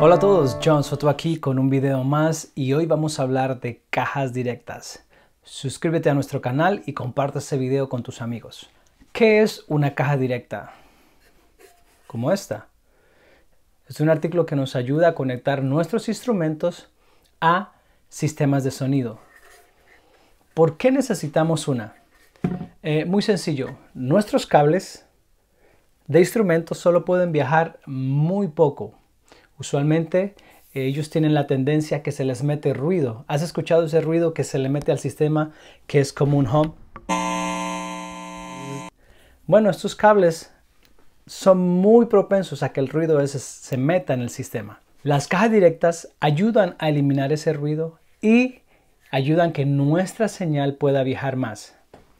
Hola a todos, John Soto aquí con un video más y hoy vamos a hablar de cajas directas. Suscríbete a nuestro canal y comparte este video con tus amigos. ¿Qué es una caja directa? Como esta. Es un artículo que nos ayuda a conectar nuestros instrumentos a sistemas de sonido. ¿Por qué necesitamos una? Eh, muy sencillo, nuestros cables de instrumentos solo pueden viajar muy poco, Usualmente eh, ellos tienen la tendencia que se les mete ruido. ¿Has escuchado ese ruido que se le mete al sistema que es como un home? Bueno, estos cables son muy propensos a que el ruido ese se meta en el sistema. Las cajas directas ayudan a eliminar ese ruido y ayudan que nuestra señal pueda viajar más.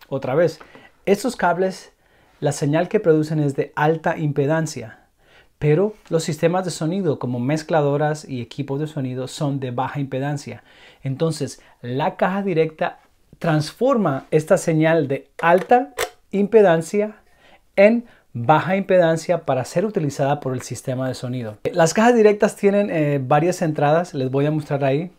Otra vez, estos cables, la señal que producen es de alta impedancia. Pero los sistemas de sonido como mezcladoras y equipos de sonido son de baja impedancia. Entonces, la caja directa transforma esta señal de alta impedancia en baja impedancia para ser utilizada por el sistema de sonido. Las cajas directas tienen eh, varias entradas, les voy a mostrar ahí.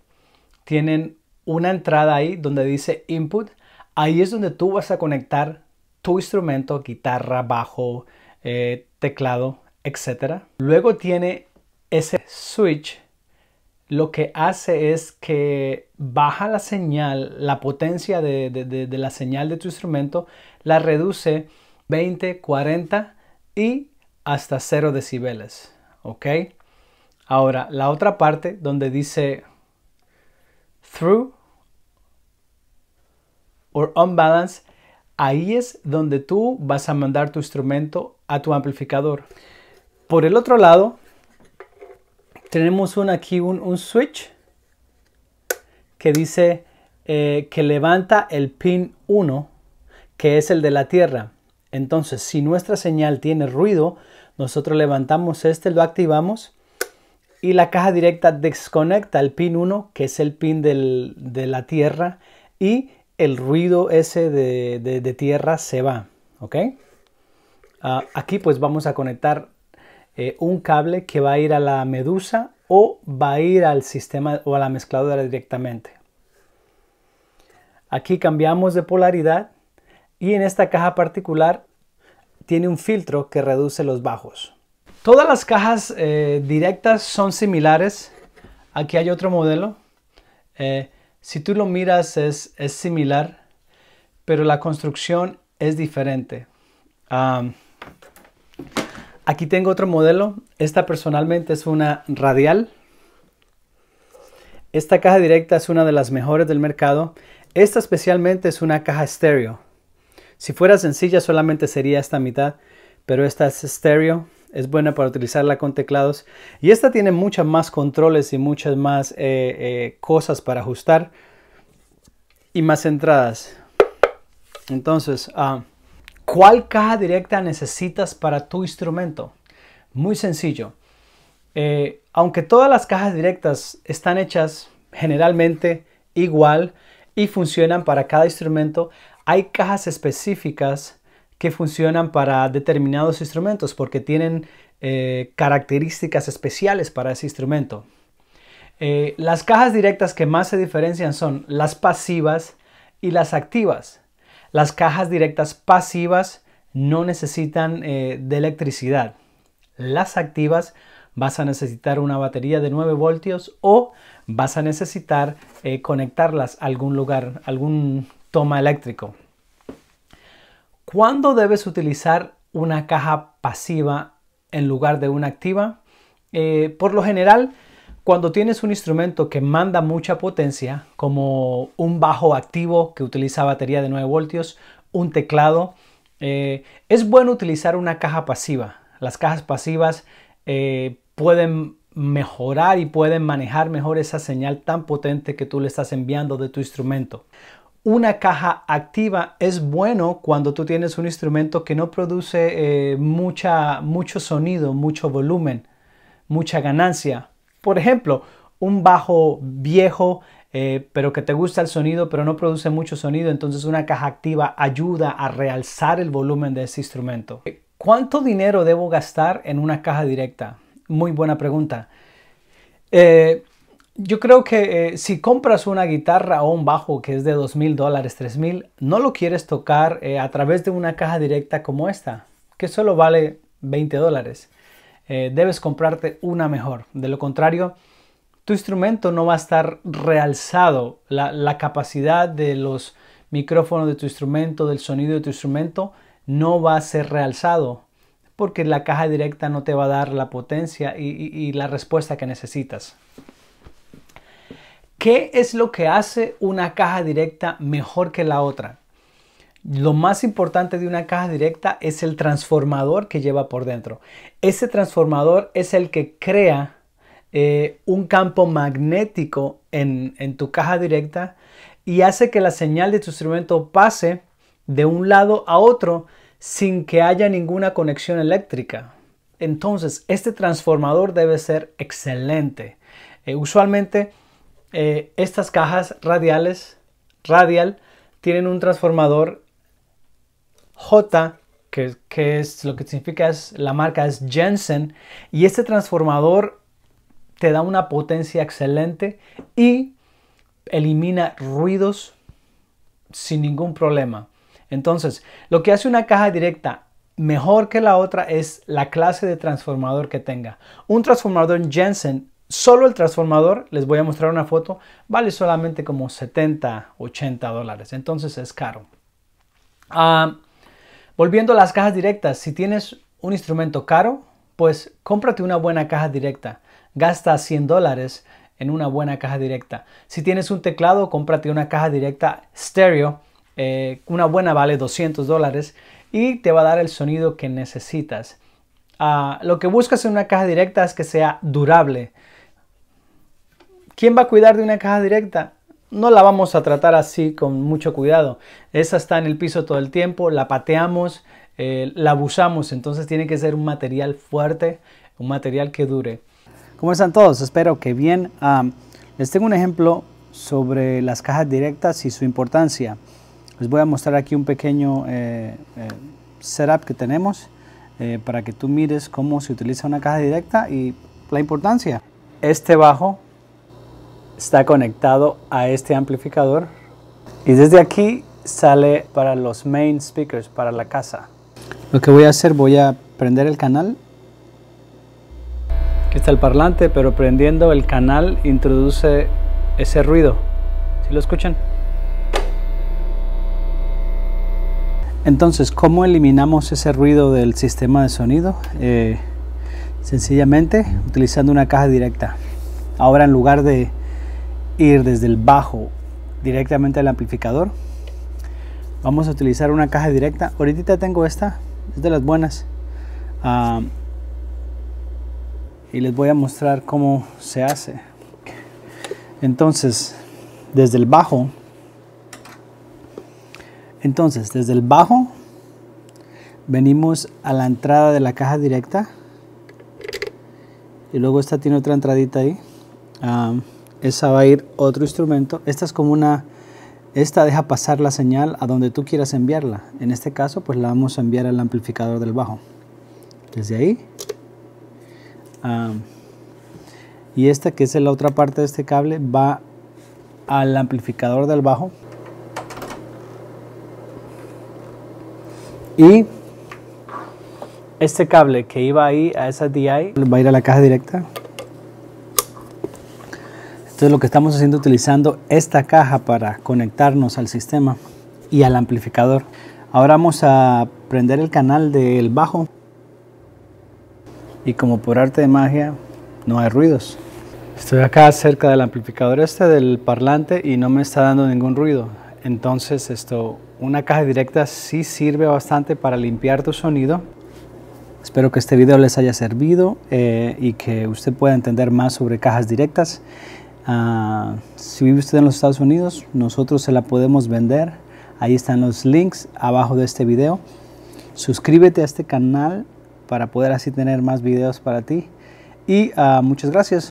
Tienen una entrada ahí donde dice input. Ahí es donde tú vas a conectar tu instrumento, guitarra, bajo, eh, teclado, etc. Luego tiene ese switch, lo que hace es que baja la señal, la potencia de, la señal de tu instrumento, la reduce 20, 40 y hasta 0 decibeles. ¿Ok? Ahora, la otra parte donde dice through or unbalance, ahí es donde tú vas a mandar tu instrumento a tu amplificador. Por el otro lado, tenemos un, aquí un, un switch que dice eh, que levanta el pin 1, que es el de la tierra. Entonces, si nuestra señal tiene ruido, nosotros levantamos este, lo activamos y la caja directa desconecta el pin 1, que es el pin de la tierra, y el ruido ese de, tierra se va. ¿Ok? Ah, aquí pues vamos a conectar eh, un cable que va a ir a la medusa o va a ir al sistema o a la mezcladora directamente. Aquí cambiamos de polaridad y en esta caja particular tiene un filtro que reduce los bajos. Todas las cajas eh, directas son similares. Aquí hay otro modelo. Eh, si tú lo miras es, es, similar, pero la construcción es diferente. Aquí tengo otro modelo. Esta personalmente es una radial. Esta caja directa es una de las mejores del mercado. Esta especialmente es una caja estéreo. Si fuera sencilla solamente sería esta mitad, pero esta es estéreo. Es buena para utilizarla con teclados. Y esta tiene muchas más controles y muchas más eh, eh, cosas para ajustar. Y más entradas. Entonces, ah, ¿Cuál caja directa necesitas para tu instrumento? Muy sencillo. Eh, aunque todas las cajas directas están hechas generalmente igual y funcionan para cada instrumento, hay cajas específicas que funcionan para determinados instrumentos porque tienen eh, características especiales para ese instrumento. Eh, las cajas directas que más se diferencian son las pasivas y las activas. Las cajas directas pasivas no necesitan eh, de electricidad. Las activas vas a necesitar una batería de 9 voltios o vas a necesitar eh, conectarlas a algún lugar, algún toma eléctrico. ¿Cuándo debes utilizar una caja pasiva en lugar de una activa? Eh, por lo general, cuando tienes un instrumento que manda mucha potencia, como un bajo activo que utiliza batería de 9 voltios, un teclado, eh, es bueno utilizar una caja pasiva. Las cajas pasivas eh, pueden mejorar y pueden manejar mejor esa señal tan potente que tú le estás enviando de tu instrumento. Una caja activa es bueno cuando tú tienes un instrumento que no produce eh, mucha, mucho sonido, mucho volumen, mucha ganancia, por ejemplo, un bajo viejo, eh, pero que te gusta el sonido, pero no produce mucho sonido, entonces una caja activa ayuda a realzar el volumen de ese instrumento. ¿Cuánto dinero debo gastar en una caja directa? Muy buena pregunta. Eh, yo creo que eh, si compras una guitarra o un bajo que es de $2,000, mil dólares, no lo quieres tocar a través de una caja directa como esta, que solo vale 20 dólares. Eh, debes comprarte una mejor. De lo contrario, tu instrumento no va a estar realzado. La, capacidad de los micrófonos de tu instrumento, del sonido de tu instrumento, no va a ser realzado porque la caja directa no te va a dar la potencia y la respuesta que necesitas. ¿Qué es lo que hace una caja directa mejor que la otra? Lo más importante de una caja directa es el transformador que lleva por dentro. Ese transformador es el que crea eh, un campo magnético en, tu caja directa y hace que la señal de tu instrumento pase de un lado a otro sin que haya ninguna conexión eléctrica. Entonces, este transformador debe ser excelente. Eh, usualmente, eh, estas cajas radiales, radial, tienen un transformador J, que, es lo que significa es la marca es Jensen, y este transformador te da una potencia excelente y elimina ruidos sin ningún problema. Entonces, lo que hace una caja directa mejor que la otra es la clase de transformador que tenga. Un transformador en Jensen, solo el transformador, les voy a mostrar una foto, vale solamente como 70, 80 dólares. Entonces es caro. Ah, Volviendo a las cajas directas, si tienes un instrumento caro, pues cómprate una buena caja directa. Gasta 100 dólares en una buena caja directa. Si tienes un teclado, cómprate una caja directa stereo. Eh, una buena vale 200 dólares y te va a dar el sonido que necesitas. Ah, lo que buscas en una caja directa es que sea durable. ¿Quién va a cuidar de una caja directa? no la vamos a tratar así con mucho cuidado. Esa está en el piso todo el tiempo, la pateamos, eh, la abusamos, entonces tiene que ser un material fuerte, un material que dure. ¿Cómo están todos? Espero que bien. les tengo un ejemplo sobre las cajas directas y su importancia. Les voy a mostrar aquí un pequeño eh, eh, setup que tenemos para que tú mires cómo se utiliza una caja directa y la importancia. Este bajo está conectado a este amplificador y desde aquí sale para los main speakers, para la casa. Lo que voy a hacer, voy a prender el canal. Aquí está el parlante, pero prendiendo el canal introduce ese ruido. Si lo escuchan? Entonces, ¿cómo eliminamos ese ruido del sistema de sonido? Eh, sencillamente utilizando una caja directa. Ahora en lugar de ir desde el bajo directamente al amplificador. Vamos a utilizar una caja directa. Ahorita tengo esta, es de las buenas. Ah, y les voy a mostrar cómo se hace. Entonces, desde el bajo. Entonces, desde el bajo venimos a la entrada de la caja directa. Y luego esta tiene otra entradita ahí. Ah, esa va a ir otro instrumento. Esta es como una, esta deja pasar la señal a donde tú quieras enviarla. En este caso, pues la vamos a enviar al amplificador del bajo. Desde ahí. Ah, y esta, que es la otra parte de este cable, va al amplificador del bajo. Y este cable que iba ahí a esa DI va a ir a la caja directa entonces lo que estamos haciendo utilizando esta caja para conectarnos al sistema y al amplificador. Ahora vamos a prender el canal del bajo y como por arte de magia no hay ruidos. Estoy acá cerca del amplificador este del parlante y no me está dando ningún ruido. Entonces esto, una caja directa sí sirve bastante para limpiar tu sonido. Espero que este video les haya servido eh, y que usted pueda entender más sobre cajas directas. Ah, si vive usted en los Estados Unidos, nosotros se la podemos vender. Ahí están los links abajo de este video. Suscríbete a este canal para poder así tener más videos para ti. Y ah, muchas gracias.